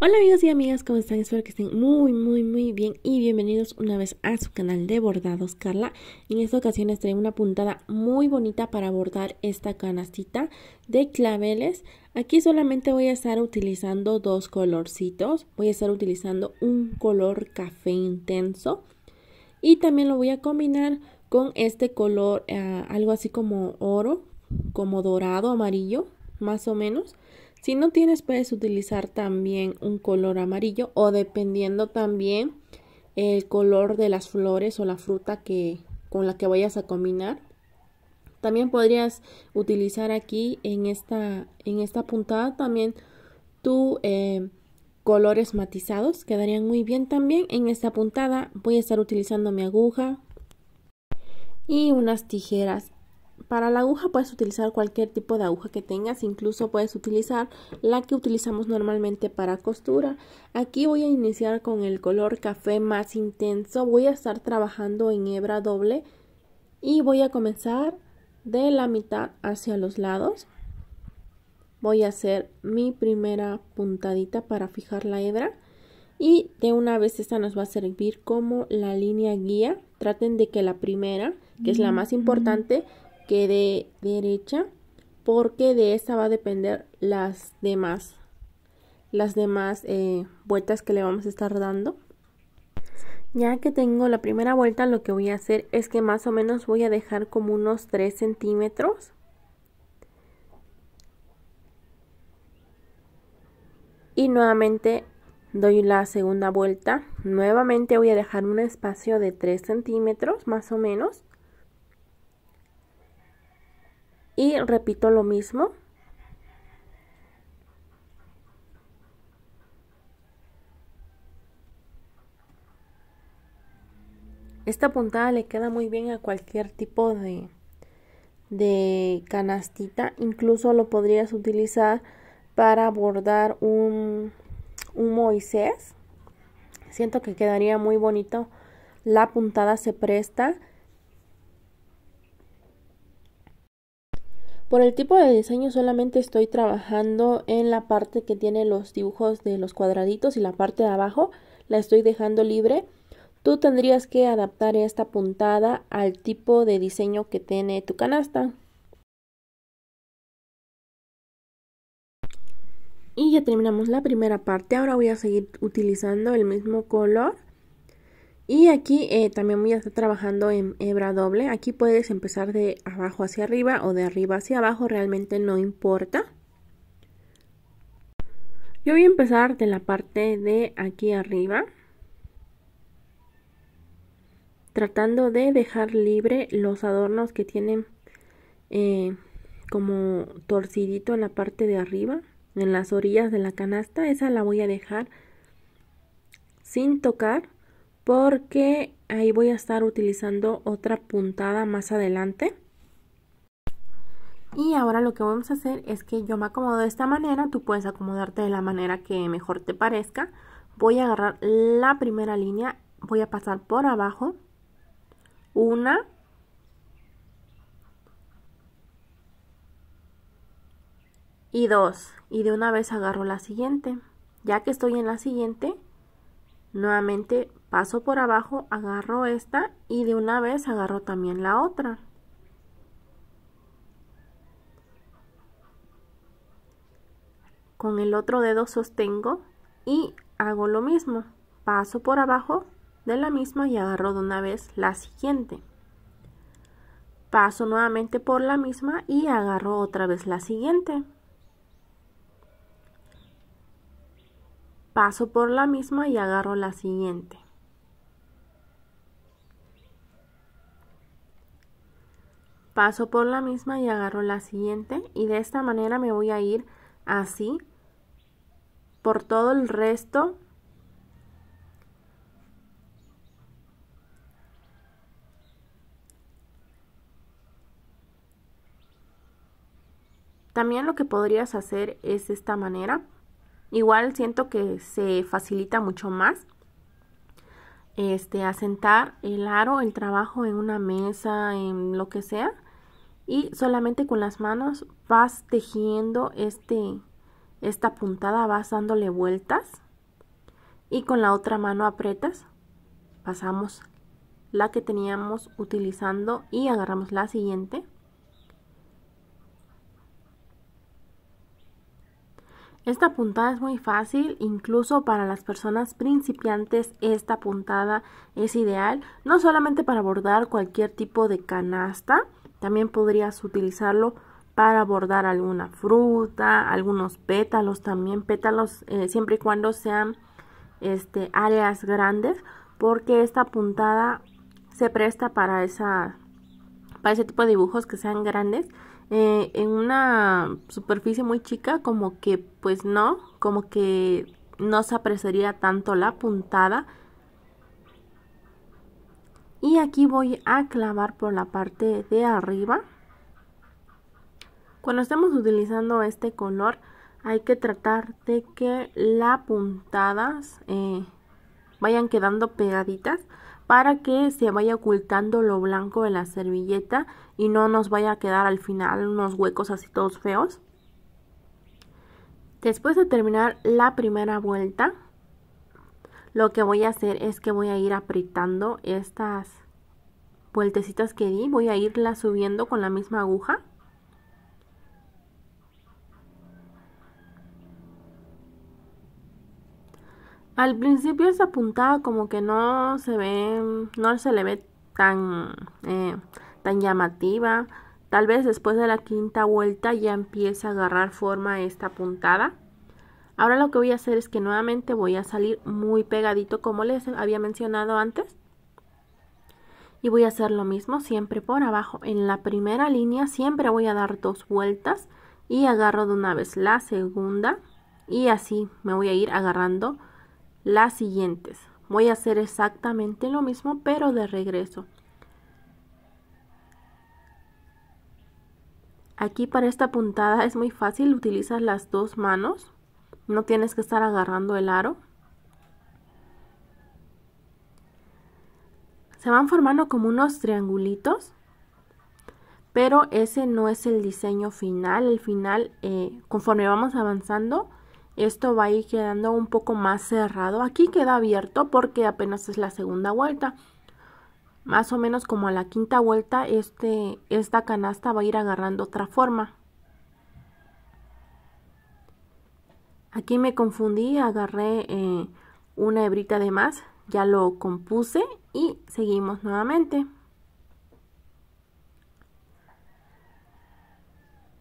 Hola amigos y amigas, ¿cómo están? Espero que estén muy, muy, muy bien y bienvenidos una vez a su canal de bordados Carla. En esta ocasión les traigo una puntada muy bonita para bordar esta canastita de claveles. Aquí solamente voy a estar utilizando dos colorcitos. Voy a estar utilizando un color café intenso y también lo voy a combinar con este color, ah, algo así como oro, como dorado, amarillo, más o menos. Si no tienes, puedes utilizar también un color amarillo o dependiendo también el color de las flores o la fruta que, con la que vayas a combinar. También podrías utilizar aquí en esta, en esta puntada también tu eh, colores matizados. Quedarían muy bien también en esta puntada. Voy a estar utilizando mi aguja y unas tijeras para la aguja puedes utilizar cualquier tipo de aguja que tengas, incluso puedes utilizar la que utilizamos normalmente para costura. Aquí voy a iniciar con el color café más intenso, voy a estar trabajando en hebra doble y voy a comenzar de la mitad hacia los lados. Voy a hacer mi primera puntadita para fijar la hebra y de una vez esta nos va a servir como la línea guía. Traten de que la primera, que es la más importante, que de derecha porque de esta va a depender las demás las demás eh, vueltas que le vamos a estar dando ya que tengo la primera vuelta lo que voy a hacer es que más o menos voy a dejar como unos 3 centímetros y nuevamente doy la segunda vuelta nuevamente voy a dejar un espacio de 3 centímetros más o menos y repito lo mismo. Esta puntada le queda muy bien a cualquier tipo de, de canastita. Incluso lo podrías utilizar para bordar un, un Moisés. Siento que quedaría muy bonito. La puntada se presta Por el tipo de diseño solamente estoy trabajando en la parte que tiene los dibujos de los cuadraditos y la parte de abajo la estoy dejando libre. Tú tendrías que adaptar esta puntada al tipo de diseño que tiene tu canasta. Y ya terminamos la primera parte, ahora voy a seguir utilizando el mismo color y aquí eh, también voy a estar trabajando en hebra doble. Aquí puedes empezar de abajo hacia arriba o de arriba hacia abajo, realmente no importa. Yo voy a empezar de la parte de aquí arriba. Tratando de dejar libre los adornos que tienen eh, como torcidito en la parte de arriba, en las orillas de la canasta. Esa la voy a dejar sin tocar porque ahí voy a estar utilizando otra puntada más adelante. Y ahora lo que vamos a hacer es que yo me acomodo de esta manera, tú puedes acomodarte de la manera que mejor te parezca. Voy a agarrar la primera línea, voy a pasar por abajo, una, y dos, y de una vez agarro la siguiente. Ya que estoy en la siguiente, nuevamente Paso por abajo, agarro esta y de una vez agarro también la otra. Con el otro dedo sostengo y hago lo mismo. Paso por abajo de la misma y agarro de una vez la siguiente. Paso nuevamente por la misma y agarro otra vez la siguiente. Paso por la misma y agarro la siguiente. paso por la misma y agarro la siguiente y de esta manera me voy a ir así por todo el resto También lo que podrías hacer es de esta manera. Igual siento que se facilita mucho más. Este, asentar el aro, el trabajo en una mesa, en lo que sea y solamente con las manos vas tejiendo este esta puntada vas dándole vueltas y con la otra mano apretas pasamos la que teníamos utilizando y agarramos la siguiente Esta puntada es muy fácil, incluso para las personas principiantes esta puntada es ideal, no solamente para bordar cualquier tipo de canasta, también podrías utilizarlo para bordar alguna fruta, algunos pétalos también, pétalos eh, siempre y cuando sean este, áreas grandes, porque esta puntada se presta para, esa, para ese tipo de dibujos que sean grandes. Eh, en una superficie muy chica como que pues no, como que no se apreciaría tanto la puntada y aquí voy a clavar por la parte de arriba cuando estemos utilizando este color hay que tratar de que las puntadas eh, vayan quedando pegaditas para que se vaya ocultando lo blanco de la servilleta y no nos vaya a quedar al final unos huecos así todos feos. Después de terminar la primera vuelta, lo que voy a hacer es que voy a ir apretando estas vueltecitas que di, voy a irla subiendo con la misma aguja. Al principio esa puntada como que no se ve, no se le ve tan, eh, tan llamativa. Tal vez después de la quinta vuelta ya empiece a agarrar forma esta puntada. Ahora lo que voy a hacer es que nuevamente voy a salir muy pegadito como les había mencionado antes. Y voy a hacer lo mismo siempre por abajo. En la primera línea siempre voy a dar dos vueltas y agarro de una vez la segunda. Y así me voy a ir agarrando las siguientes. Voy a hacer exactamente lo mismo pero de regreso. Aquí para esta puntada es muy fácil, utilizas las dos manos no tienes que estar agarrando el aro. Se van formando como unos triangulitos, pero ese no es el diseño final. El final, eh, conforme vamos avanzando, esto va a ir quedando un poco más cerrado. Aquí queda abierto porque apenas es la segunda vuelta. Más o menos como a la quinta vuelta, este, esta canasta va a ir agarrando otra forma. Aquí me confundí, agarré eh, una hebrita de más, ya lo compuse y seguimos nuevamente.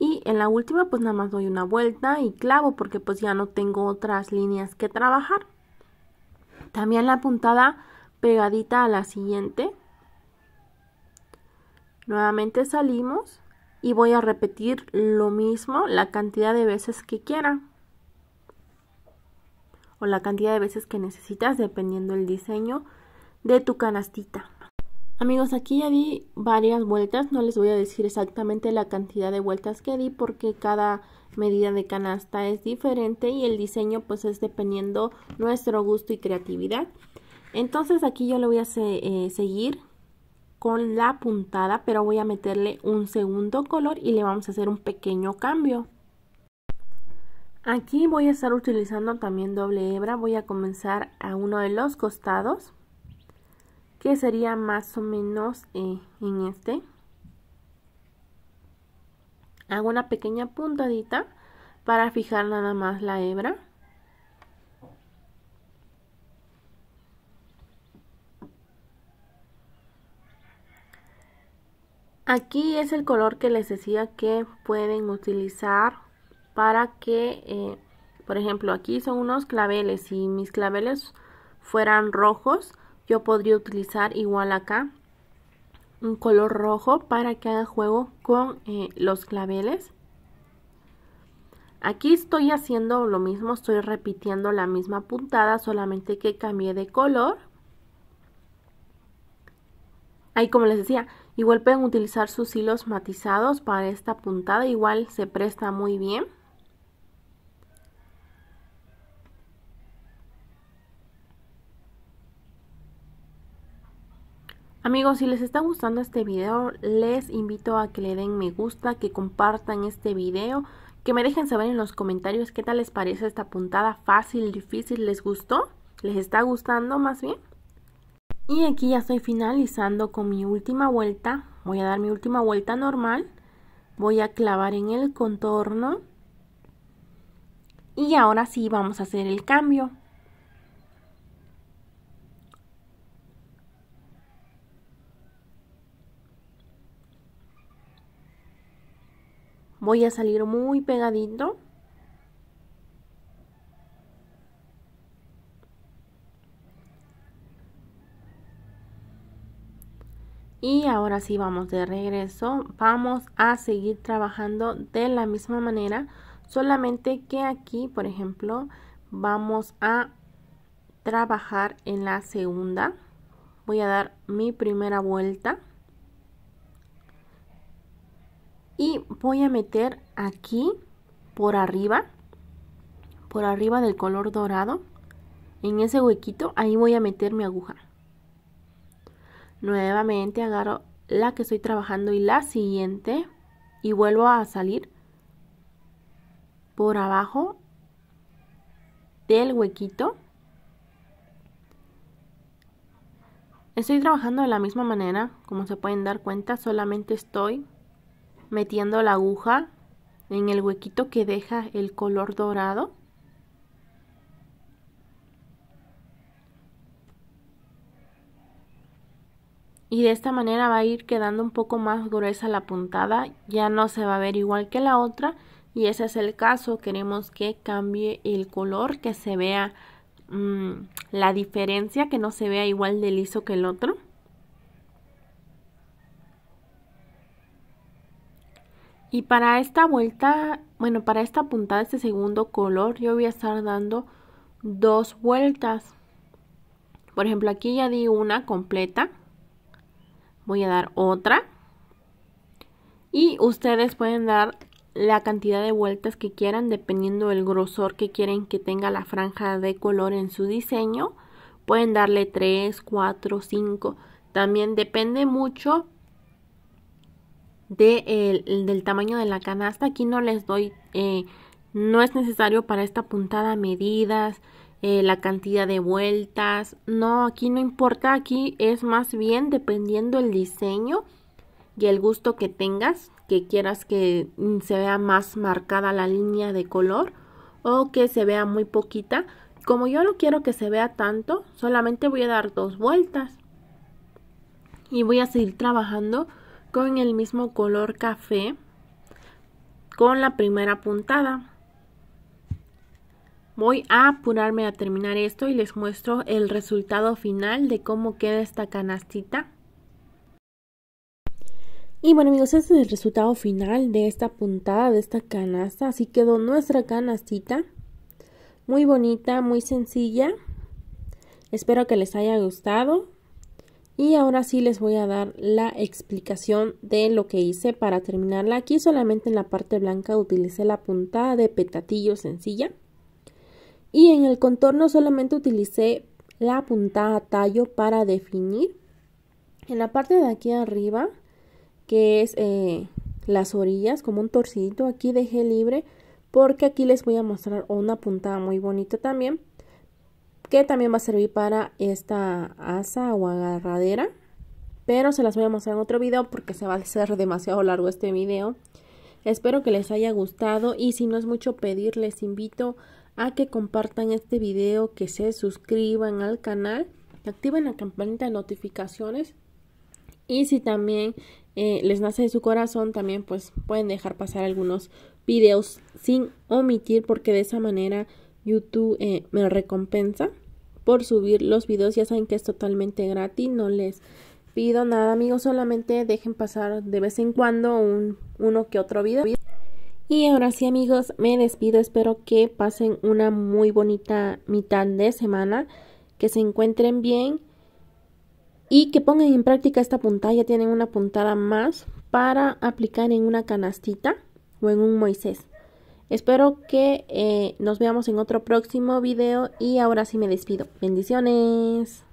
Y en la última pues nada más doy una vuelta y clavo porque pues ya no tengo otras líneas que trabajar. También la puntada pegadita a la siguiente. Nuevamente salimos y voy a repetir lo mismo la cantidad de veces que quiera o la cantidad de veces que necesitas dependiendo el diseño de tu canastita. Amigos, aquí ya di varias vueltas, no les voy a decir exactamente la cantidad de vueltas que di porque cada medida de canasta es diferente y el diseño pues es dependiendo nuestro gusto y creatividad. Entonces aquí yo le voy a eh, seguir con la puntada, pero voy a meterle un segundo color y le vamos a hacer un pequeño cambio. Aquí voy a estar utilizando también doble hebra, voy a comenzar a uno de los costados, que sería más o menos eh, en este. Hago una pequeña puntadita para fijar nada más la hebra. Aquí es el color que les decía que pueden utilizar para que, eh, por ejemplo, aquí son unos claveles. y mis claveles fueran rojos, yo podría utilizar igual acá un color rojo para que haga juego con eh, los claveles. Aquí estoy haciendo lo mismo, estoy repitiendo la misma puntada, solamente que cambié de color. Ahí como les decía, igual pueden utilizar sus hilos matizados para esta puntada, igual se presta muy bien. Amigos, si les está gustando este video, les invito a que le den me gusta, que compartan este video, que me dejen saber en los comentarios qué tal les parece esta puntada fácil, difícil, ¿les gustó? ¿Les está gustando más bien? Y aquí ya estoy finalizando con mi última vuelta, voy a dar mi última vuelta normal, voy a clavar en el contorno y ahora sí vamos a hacer el cambio. voy a salir muy pegadito y ahora sí vamos de regreso vamos a seguir trabajando de la misma manera solamente que aquí por ejemplo vamos a trabajar en la segunda voy a dar mi primera vuelta y voy a meter aquí por arriba por arriba del color dorado en ese huequito ahí voy a meter mi aguja nuevamente agarro la que estoy trabajando y la siguiente y vuelvo a salir por abajo del huequito estoy trabajando de la misma manera como se pueden dar cuenta solamente estoy metiendo la aguja en el huequito que deja el color dorado. Y de esta manera va a ir quedando un poco más gruesa la puntada, ya no se va a ver igual que la otra y ese es el caso, queremos que cambie el color, que se vea mm, la diferencia, que no se vea igual de liso que el otro. Y para esta vuelta, bueno, para esta puntada, este segundo color, yo voy a estar dando dos vueltas. Por ejemplo, aquí ya di una completa. Voy a dar otra. Y ustedes pueden dar la cantidad de vueltas que quieran dependiendo del grosor que quieren que tenga la franja de color en su diseño. Pueden darle 3, 4, 5. También depende mucho del tamaño de la canasta. Aquí no les doy, eh, no es necesario para esta puntada medidas, eh, la cantidad de vueltas. No, aquí no importa, aquí es más bien dependiendo el diseño y el gusto que tengas, que quieras que mm, se vea más marcada la línea de color o que se vea muy poquita. Como yo no quiero que se vea tanto, solamente voy a dar dos vueltas y voy a seguir trabajando con el mismo color café con la primera puntada. Voy a apurarme a terminar esto y les muestro el resultado final de cómo queda esta canastita. Y bueno amigos, este es el resultado final de esta puntada, de esta canasta. Así quedó nuestra canastita. Muy bonita, muy sencilla. Espero que les haya gustado. Y ahora sí les voy a dar la explicación de lo que hice para terminarla. Aquí solamente en la parte blanca utilicé la puntada de petatillo sencilla. Y en el contorno solamente utilicé la puntada tallo para definir. En la parte de aquí arriba, que es eh, las orillas, como un torcidito, aquí dejé libre porque aquí les voy a mostrar una puntada muy bonita también que también va a servir para esta asa o agarradera. Pero se las voy a mostrar en otro video porque se va a hacer demasiado largo este video. Espero que les haya gustado y si no es mucho pedir, les invito a que compartan este video, que se suscriban al canal, activen la campanita de notificaciones y si también eh, les nace de su corazón, también pues pueden dejar pasar algunos videos sin omitir porque de esa manera YouTube eh, me recompensa por subir los videos. Ya saben que es totalmente gratis, no les pido nada amigos, solamente dejen pasar de vez en cuando un, uno que otro video. Y ahora sí amigos, me despido, espero que pasen una muy bonita mitad de semana, que se encuentren bien y que pongan en práctica esta puntada, ya tienen una puntada más para aplicar en una canastita o en un Moisés. Espero que eh, nos veamos en otro próximo video y ahora sí me despido. Bendiciones.